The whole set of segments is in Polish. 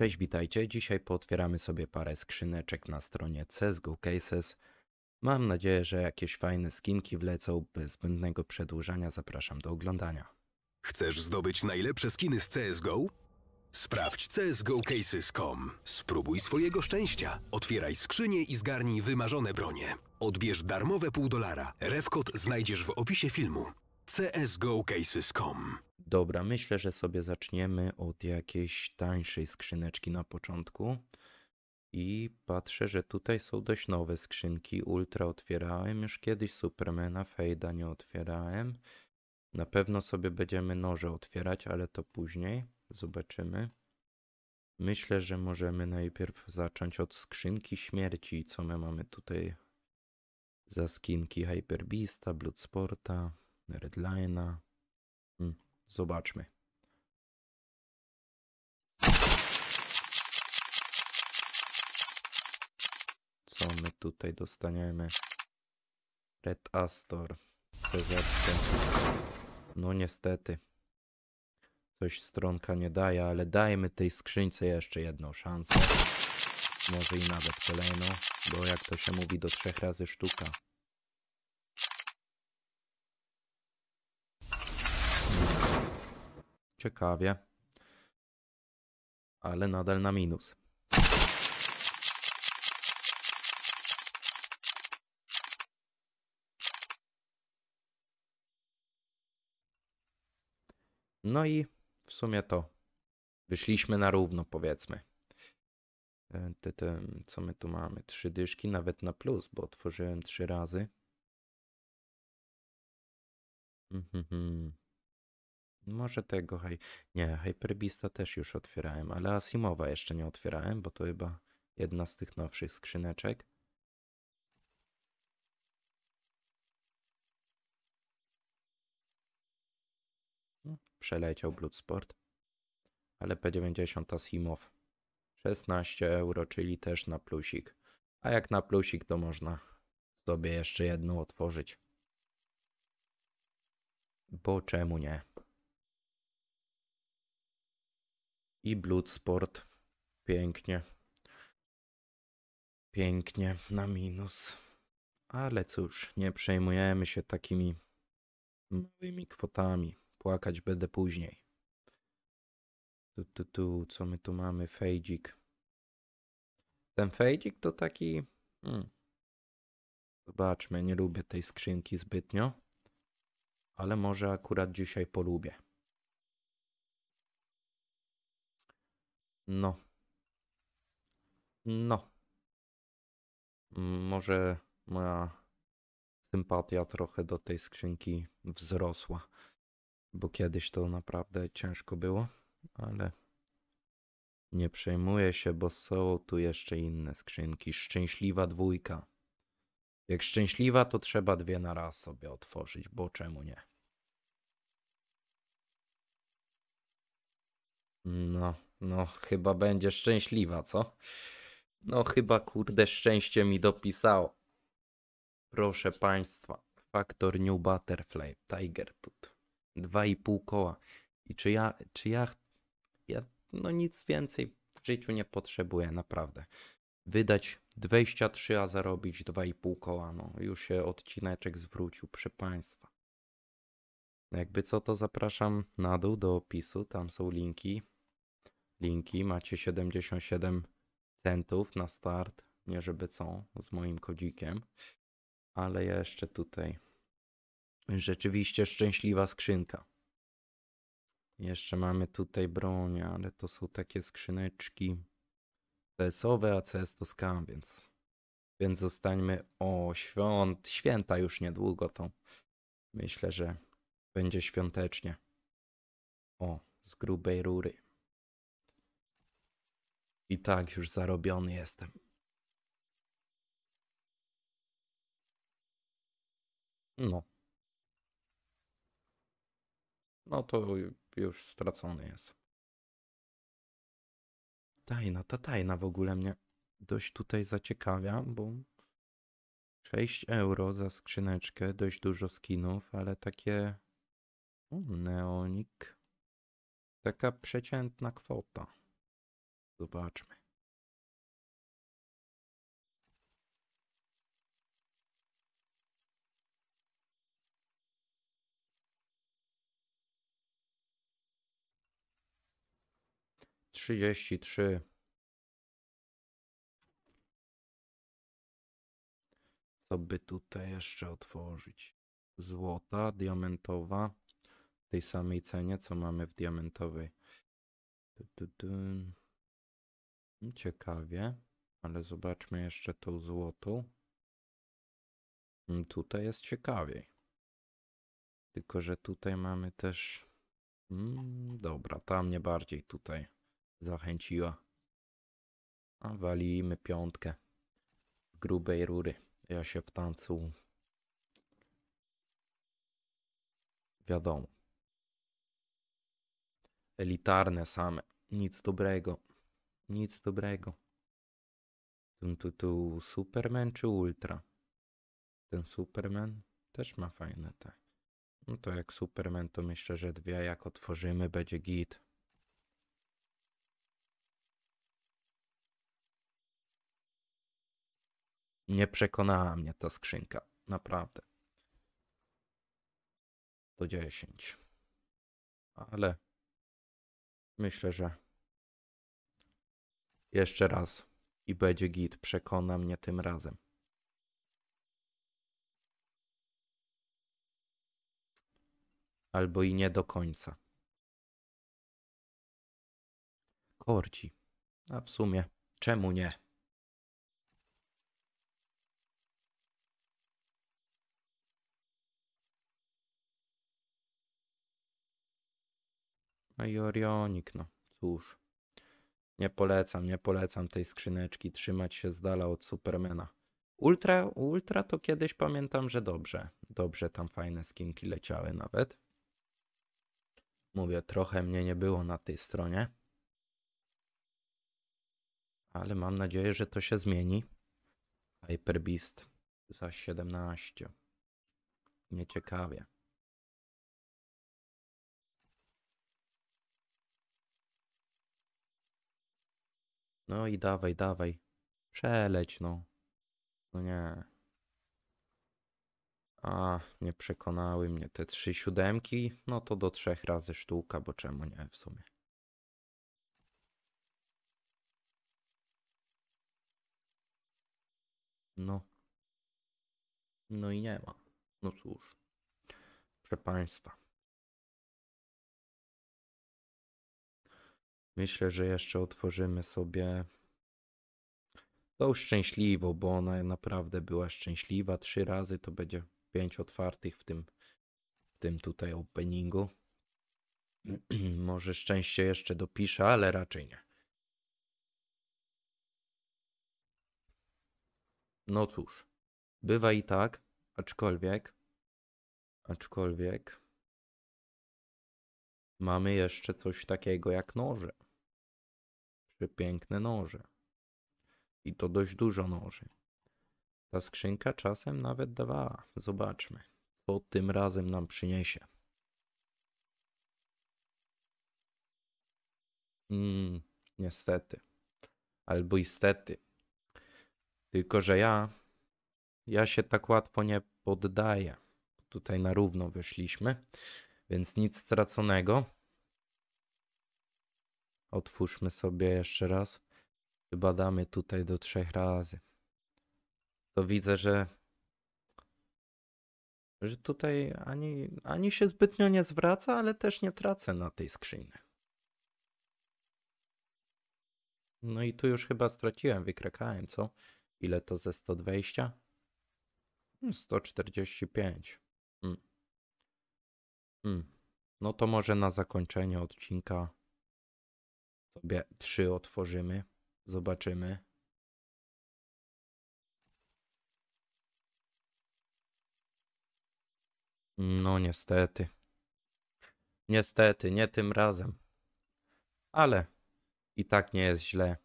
Cześć, witajcie. Dzisiaj pootwieramy sobie parę skrzyneczek na stronie CSGO Cases. Mam nadzieję, że jakieś fajne skinki wlecą. Bez zbędnego przedłużania zapraszam do oglądania. Chcesz zdobyć najlepsze skiny z CSGO? Sprawdź csgocases.com. Spróbuj swojego szczęścia. Otwieraj skrzynię i zgarnij wymarzone bronie. Odbierz darmowe pół dolara. Refkod znajdziesz w opisie filmu. csgocases.com Dobra, myślę, że sobie zaczniemy od jakiejś tańszej skrzyneczki na początku. I patrzę, że tutaj są dość nowe skrzynki. Ultra otwierałem już kiedyś, Supermana, Fejda nie otwierałem. Na pewno sobie będziemy noże otwierać, ale to później. Zobaczymy. Myślę, że możemy najpierw zacząć od skrzynki śmierci. Co my mamy tutaj za skinki Hyperbista, Bloodsporta, Redline'a. Hmm. Zobaczmy. Co my tutaj dostaniemy? Red Astor. CZ. No niestety. Coś stronka nie daje, ale dajmy tej skrzynce jeszcze jedną szansę. Może i nawet kolejną, bo jak to się mówi do trzech razy sztuka. Ciekawie. Ale nadal na minus. No i w sumie to wyszliśmy na równo, powiedzmy. E, te, te, co my tu mamy? Trzy dyszki, nawet na plus, bo otworzyłem trzy razy. Mhm, mhm. Może tego, hej. Nie, Hyperbista też już otwierałem, ale Asimowa jeszcze nie otwierałem, bo to chyba jedna z tych nowszych skrzyneczek. No, przeleciał Bloodsport. Ale P90 Asimow. 16 euro, czyli też na plusik. A jak na plusik, to można sobie jeszcze jedną otworzyć. Bo czemu nie? i Bloodsport. Pięknie. Pięknie, na minus. Ale cóż, nie przejmujemy się takimi małymi kwotami. Płakać będę później. Tu, tu, tu, co my tu mamy? Fejdzik. Ten fejdzik to taki... Hmm. Zobaczmy, nie lubię tej skrzynki zbytnio. Ale może akurat dzisiaj polubię. No. No. Może moja sympatia trochę do tej skrzynki wzrosła, bo kiedyś to naprawdę ciężko było, ale nie przejmuję się, bo są tu jeszcze inne skrzynki. Szczęśliwa dwójka. Jak szczęśliwa, to trzeba dwie na raz sobie otworzyć, bo czemu nie? No. No, chyba będzie szczęśliwa, co? No, chyba kurde szczęście mi dopisało. Proszę Państwa, faktor New Butterfly, Tiger Tut. Dwa i pół koła. I czy ja, czy ja, ja, no nic więcej w życiu nie potrzebuję, naprawdę. Wydać 23, a zarobić 2,5 koła, no. Już się odcineczek zwrócił, proszę Państwa. Jakby co, to zapraszam na dół do opisu, tam są linki linki. Macie 77 centów na start. Nie żeby co, z moim kodzikiem. Ale jeszcze tutaj. Rzeczywiście szczęśliwa skrzynka. Jeszcze mamy tutaj broń, ale to są takie skrzyneczki CS-owe, a CS to skam, więc, więc zostańmy o świąt. Święta już niedługo, to myślę, że będzie świątecznie. O, z grubej rury. I tak już zarobiony jestem. No. No to już stracony jest. Tajna, ta tajna w ogóle mnie dość tutaj zaciekawia, bo 6 euro za skrzyneczkę, dość dużo skinów, ale takie... neonik. Taka przeciętna kwota. Zobaczmy. Trzydzieści trzy. Co by tutaj jeszcze otworzyć? Złota, diamentowa, w tej samej cenie, co mamy w diamentowej. Du, du, du. Ciekawie, ale zobaczmy jeszcze tą złotą. Hmm, tutaj jest ciekawiej. Tylko, że tutaj mamy też... Mm, dobra, ta mnie bardziej tutaj zachęciła. A walimy piątkę. Grubej rury. Ja się w tancu... Wiadomo. Elitarne same. Nic dobrego. Nic dobrego. Tu, tu, Superman czy Ultra? Ten Superman też ma fajne te. No to jak Superman to myślę, że dwie jak otworzymy będzie git. Nie przekonała mnie ta skrzynka. Naprawdę. To 10. Ale myślę, że jeszcze raz i będzie git, przekona mnie tym razem. Albo i nie do końca. Korci. A w sumie, czemu nie? No i Orionik, no cóż. Nie polecam, nie polecam tej skrzyneczki trzymać się z dala od Supermana. Ultra, ultra to kiedyś pamiętam, że dobrze. Dobrze tam fajne skinki leciały nawet. Mówię, trochę mnie nie było na tej stronie. Ale mam nadzieję, że to się zmieni. Hyperbeast za 17. Nieciekawie. No i dawaj, dawaj. Przeleć, no. No nie. A, nie przekonały mnie te trzy siódemki. No to do trzech razy sztuka, bo czemu nie w sumie. No. No i nie ma. No cóż. Proszę Państwa. Myślę, że jeszcze otworzymy sobie tą szczęśliwą, bo ona naprawdę była szczęśliwa. Trzy razy to będzie pięć otwartych w tym, w tym tutaj openingu. Może szczęście jeszcze dopisze, ale raczej nie. No cóż, bywa i tak, aczkolwiek, aczkolwiek mamy jeszcze coś takiego jak noże piękne noże. I to dość dużo noży. Ta skrzynka czasem nawet dawała. Zobaczmy, co tym razem nam przyniesie. Mm, niestety. Albo istety. Tylko, że ja, ja się tak łatwo nie poddaję. Tutaj na równo wyszliśmy, więc nic straconego. Otwórzmy sobie jeszcze raz. Badamy tutaj do trzech razy. To widzę, że że tutaj ani, ani się zbytnio nie zwraca, ale też nie tracę na tej skrzyni. No i tu już chyba straciłem, wykrakałem, co? Ile to ze 120? 145. Hmm, hmm. Hmm. No to może na zakończenie odcinka sobie trzy otworzymy, zobaczymy. No niestety. Niestety, nie tym razem. Ale i tak nie jest źle.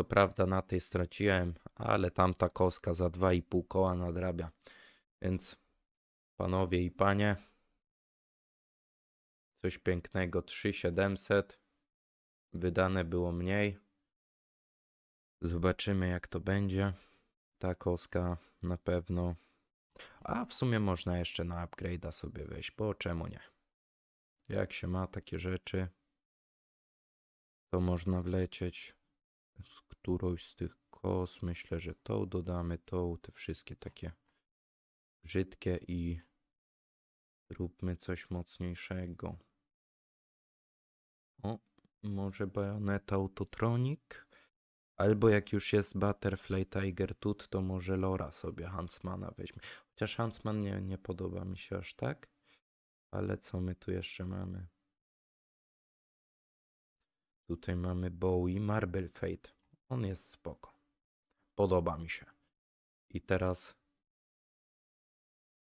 Co prawda na tej straciłem, ale tamta koska za 2,5 koła nadrabia. Więc panowie i panie, coś pięknego 3700. Wydane było mniej. Zobaczymy, jak to będzie. Ta koska na pewno. A w sumie można jeszcze na upgrade'a sobie wejść, bo czemu nie? Jak się ma takie rzeczy, to można wlecieć z którąś z tych kos. Myślę, że tą dodamy, tą, te wszystkie takie brzydkie i zróbmy coś mocniejszego może Bayonetta Autotronic, albo jak już jest Butterfly Tiger tut, to może Lora sobie Huntsmana weźmie. Chociaż Huntsman nie, nie podoba mi się aż tak, ale co my tu jeszcze mamy? Tutaj mamy Bowie Marble Fate. On jest spoko. Podoba mi się. I teraz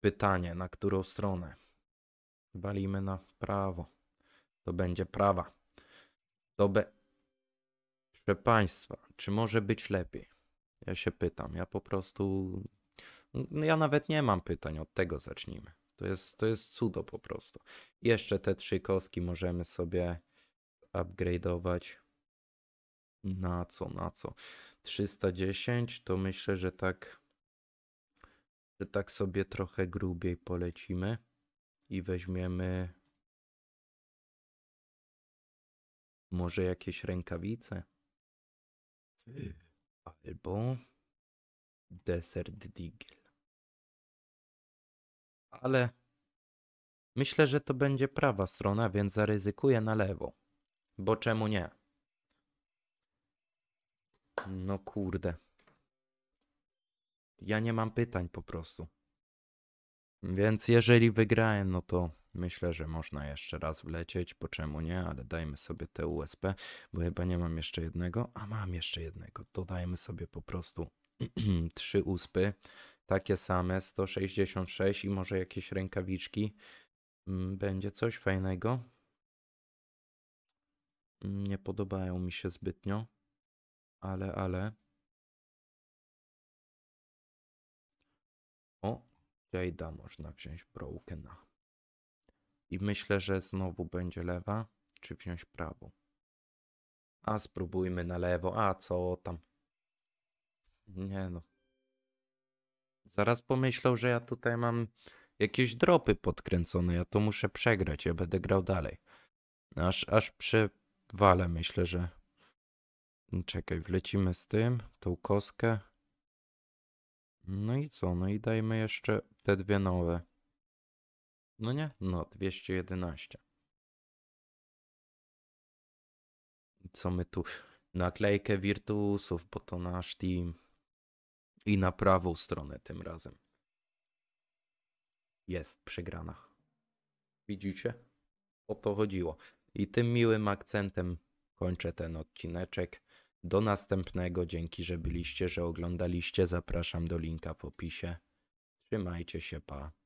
pytanie, na którą stronę? Walimy na prawo. To będzie prawa to be... Proszę Państwa, czy może być lepiej? Ja się pytam, ja po prostu... No ja nawet nie mam pytań, od tego zacznijmy. To jest, to jest cudo po prostu. Jeszcze te trzy kostki możemy sobie upgrade'ować. Na co, na co? 310 to myślę, że tak że tak sobie trochę grubiej polecimy i weźmiemy Może jakieś rękawice? Albo desert digel. Ale myślę, że to będzie prawa strona, więc zaryzykuję na lewo. Bo czemu nie? No kurde. Ja nie mam pytań po prostu. Więc jeżeli wygrałem, no to Myślę, że można jeszcze raz wlecieć, po czemu nie, ale dajmy sobie te USB, bo chyba nie mam jeszcze jednego, a mam jeszcze jednego. Dodajmy sobie po prostu trzy uspy, takie same, 166 i może jakieś rękawiczki. Mm, będzie coś fajnego. Mm, nie podobają mi się zbytnio, ale, ale. O, jajda można wziąć na. I myślę, że znowu będzie lewa, czy wziąć prawo. A spróbujmy na lewo, a co tam. Nie no. Zaraz pomyślał, że ja tutaj mam jakieś dropy podkręcone, ja to muszę przegrać, ja będę grał dalej. Aż, aż przewalę, myślę, że... Czekaj, wlecimy z tym, tą koskę. No i co, no i dajmy jeszcze te dwie nowe. No nie? No, 211. Co my tu? Naklejkę Virtuusów, bo to nasz team. I na prawą stronę tym razem. Jest przegrana. Widzicie? O to chodziło. I tym miłym akcentem kończę ten odcineczek. Do następnego. Dzięki, że byliście, że oglądaliście. Zapraszam do linka w opisie. Trzymajcie się, pa.